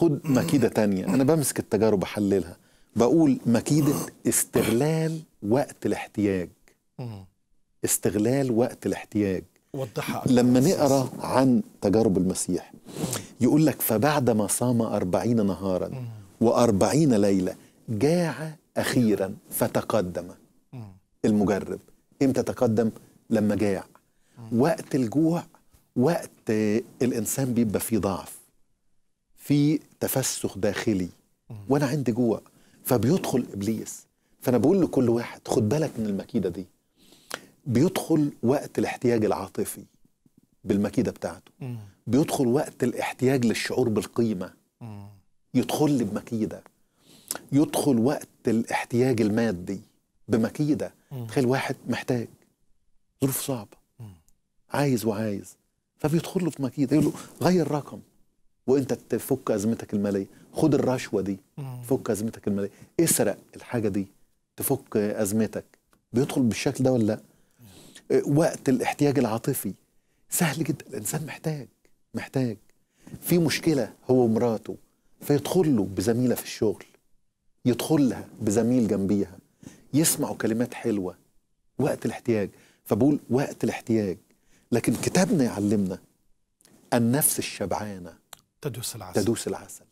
خد مكيدة تانية أنا بمسك التجارب أحللها بقول مكيدة استغلال وقت الاحتياج استغلال وقت الاحتياج وضحها لما نقرا عن تجارب المسيح يقول لك فبعد ما صام أربعين نهارا وأربعين ليلة جاع أخيرا فتقدم المجرب إمتى تقدم؟ لما جاع وقت الجوع وقت الإنسان بيبقى فيه ضعف في تفسخ داخلي وانا عندي جوع فبيدخل ابليس فانا بقول لكل واحد خد بالك من المكيده دي بيدخل وقت الاحتياج العاطفي بالمكيده بتاعته بيدخل وقت الاحتياج للشعور بالقيمه يدخل لي بمكيده يدخل وقت الاحتياج المادي بمكيده تخيل واحد محتاج ظروف صعبه عايز وعايز فبيدخل له في مكيده يقول له غير رقم وانت تفك ازمتك الماليه خد الرشوه دي فك ازمتك الماليه اسرق الحاجه دي تفك ازمتك بيدخل بالشكل ده ولا لا وقت الاحتياج العاطفي سهل جدا الانسان محتاج محتاج في مشكله هو ومراته فيدخل له بزميله في الشغل يدخل لها بزميل جنبيها يسمعوا كلمات حلوه وقت الاحتياج فبقول وقت الاحتياج لكن كتابنا يعلمنا النفس الشبعانه تدوس العسل تدوس العسل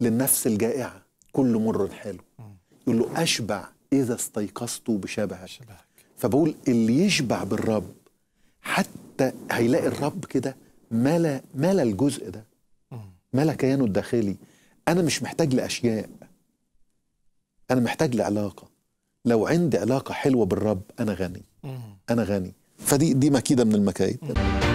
للنفس الجائعة كل مر حلو يقول له أشبع إذا استيقظت بشبهك شبهك. فبقول اللي يشبع بالرب حتى هيلاقي الرب كده ملا ملا الجزء ده ملا كيانه الداخلي أنا مش محتاج لأشياء أنا محتاج لعلاقة لو عندي علاقة حلوة بالرب أنا غني أنا غني فدي دي مكيدة من المكايد